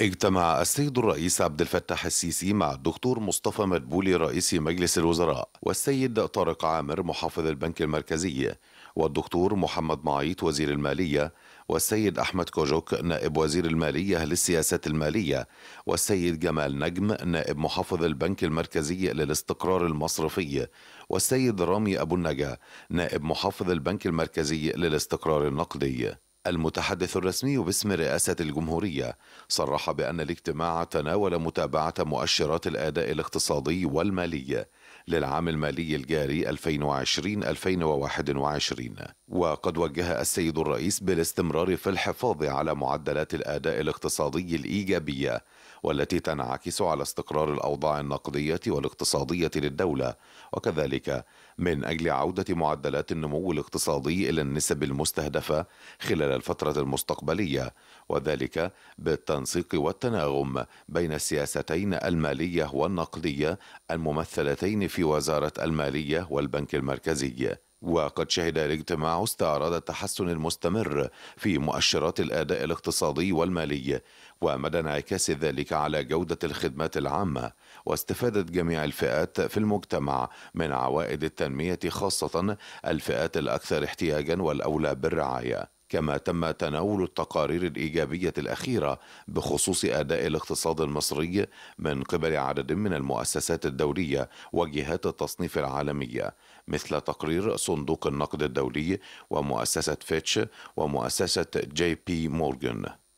اجتمع السيد الرئيس عبد الفتاح السيسي مع الدكتور مصطفى مدبولي رئيس مجلس الوزراء والسيد طارق عامر محافظ البنك المركزي والدكتور محمد معيط وزير المالية والسيد أحمد كوجوك نائب وزير المالية للسياسات المالية والسيد جمال نجم نائب محافظ البنك المركزي للاستقرار المصرفي والسيد رامي أبو النجا نائب محافظ البنك المركزي للاستقرار النقدي المتحدث الرسمي باسم رئاسة الجمهورية صرح بأن الاجتماع تناول متابعة مؤشرات الأداء الاقتصادي والمالي للعام المالي الجاري 2020-2021 وقد وجه السيد الرئيس بالاستمرار في الحفاظ على معدلات الأداء الاقتصادي الإيجابية والتي تنعكس على استقرار الأوضاع النقدية والاقتصادية للدولة وكذلك من أجل عودة معدلات النمو الاقتصادي إلى النسب المستهدفة خلال خلال الفترة المستقبلية وذلك بالتنسيق والتناغم بين السياستين المالية والنقدية الممثلتين في وزارة المالية والبنك المركزي وقد شهد الاجتماع استعراض التحسن المستمر في مؤشرات الاداء الاقتصادي والمالي ومدى انعكاس ذلك على جوده الخدمات العامه واستفاده جميع الفئات في المجتمع من عوائد التنميه خاصه الفئات الاكثر احتياجا والاولى بالرعايه كما تم تناول التقارير الإيجابية الأخيرة بخصوص أداء الاقتصاد المصري من قبل عدد من المؤسسات الدولية وجهات التصنيف العالمية مثل تقرير صندوق النقد الدولي ومؤسسة فيتش ومؤسسة جي بي مورغان